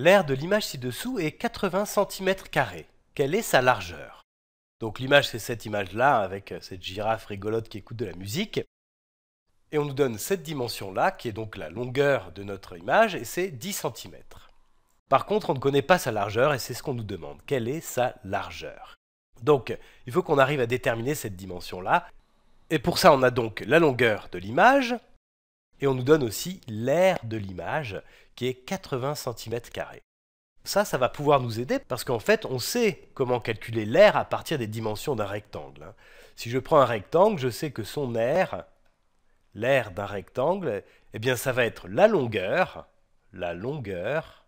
L'aire de l'image ci-dessous est 80 cm. Quelle est sa largeur Donc l'image, c'est cette image-là, avec euh, cette girafe rigolote qui écoute de la musique. Et on nous donne cette dimension-là, qui est donc la longueur de notre image, et c'est 10 cm. Par contre, on ne connaît pas sa largeur, et c'est ce qu'on nous demande. Quelle est sa largeur Donc, il faut qu'on arrive à déterminer cette dimension-là. Et pour ça, on a donc la longueur de l'image, et on nous donne aussi l'aire de l'image, qui est 80 cm. Ça, ça va pouvoir nous aider parce qu'en fait, on sait comment calculer l'air à partir des dimensions d'un rectangle. Hein. Si je prends un rectangle, je sais que son air, l'air d'un rectangle, eh bien, ça va être la longueur, la longueur,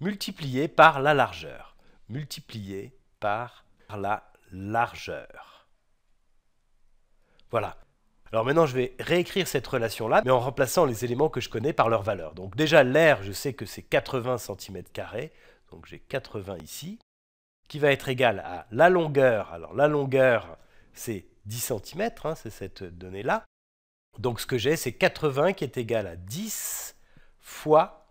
multipliée par la largeur, multipliée par la largeur. Voilà, alors maintenant, je vais réécrire cette relation-là, mais en remplaçant les éléments que je connais par leur valeur. Donc déjà, l'air, je sais que c'est 80 cm, donc j'ai 80 ici, qui va être égal à la longueur. Alors la longueur, c'est 10 cm, hein, c'est cette donnée-là. Donc ce que j'ai, c'est 80 qui est égal à 10 fois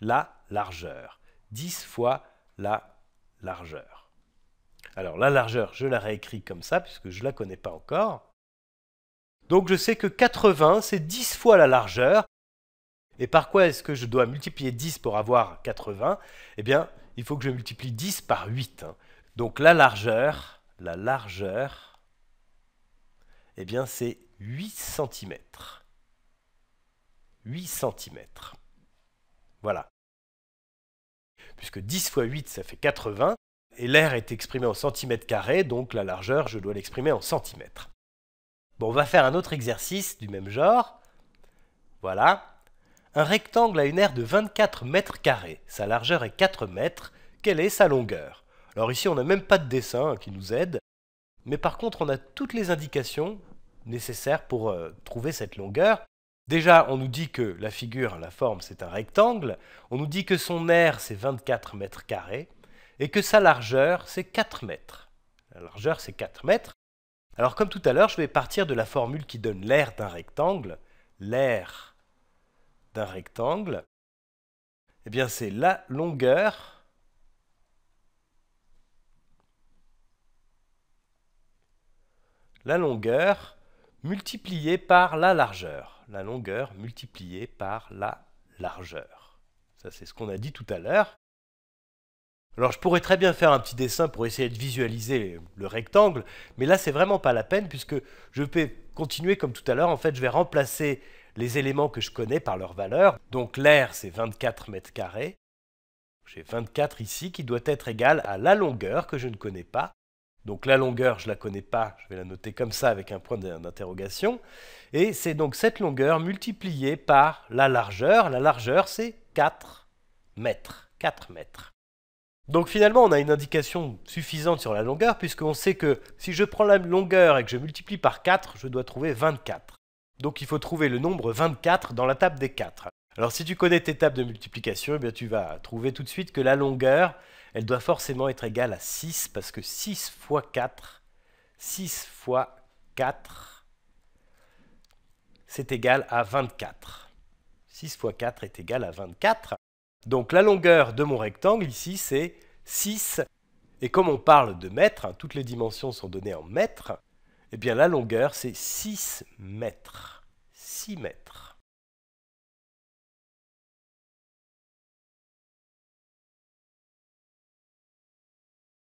la largeur. 10 fois la largeur. Alors la largeur, je la réécris comme ça, puisque je ne la connais pas encore. Donc je sais que 80, c'est 10 fois la largeur. Et par quoi est-ce que je dois multiplier 10 pour avoir 80 Eh bien, il faut que je multiplie 10 par 8. Hein. Donc la largeur, la largeur, eh bien c'est 8 cm. 8 cm. Voilà. Puisque 10 fois 8, ça fait 80, et l'air est exprimé en centimètres carrés, donc la largeur, je dois l'exprimer en centimètres. Bon, on va faire un autre exercice du même genre. Voilà. Un rectangle a une aire de 24 mètres carrés. Sa largeur est 4 mètres. Quelle est sa longueur Alors ici, on n'a même pas de dessin hein, qui nous aide. Mais par contre, on a toutes les indications nécessaires pour euh, trouver cette longueur. Déjà, on nous dit que la figure, la forme, c'est un rectangle. On nous dit que son aire, c'est 24 mètres carrés. Et que sa largeur, c'est 4 mètres. La largeur, c'est 4 mètres. Alors comme tout à l'heure, je vais partir de la formule qui donne l'aire d'un rectangle. L'aire d'un rectangle, eh bien c'est la longueur la longueur multipliée par la largeur. La longueur multipliée par la largeur. Ça, c'est ce qu'on a dit tout à l'heure. Alors je pourrais très bien faire un petit dessin pour essayer de visualiser le rectangle, mais là c'est vraiment pas la peine puisque je peux continuer comme tout à l'heure. En fait, je vais remplacer les éléments que je connais par leur valeur. Donc l'air c'est 24 mètres carrés. J'ai 24 ici qui doit être égal à la longueur que je ne connais pas. Donc la longueur, je ne la connais pas, je vais la noter comme ça avec un point d'interrogation. Et c'est donc cette longueur multipliée par la largeur. La largeur, c'est 4 mètres. 4 mètres. Donc finalement, on a une indication suffisante sur la longueur, puisqu'on sait que si je prends la longueur et que je multiplie par 4, je dois trouver 24. Donc il faut trouver le nombre 24 dans la table des 4. Alors si tu connais tes tables de multiplication, eh tu vas trouver tout de suite que la longueur, elle doit forcément être égale à 6, parce que 6 fois 4, 6 fois 4, c'est égal à 24. 6 fois 4 est égal à 24. Donc la longueur de mon rectangle ici, c'est 6. Et comme on parle de mètres, hein, toutes les dimensions sont données en mètres, et eh bien la longueur, c'est 6 mètres. 6 mètres.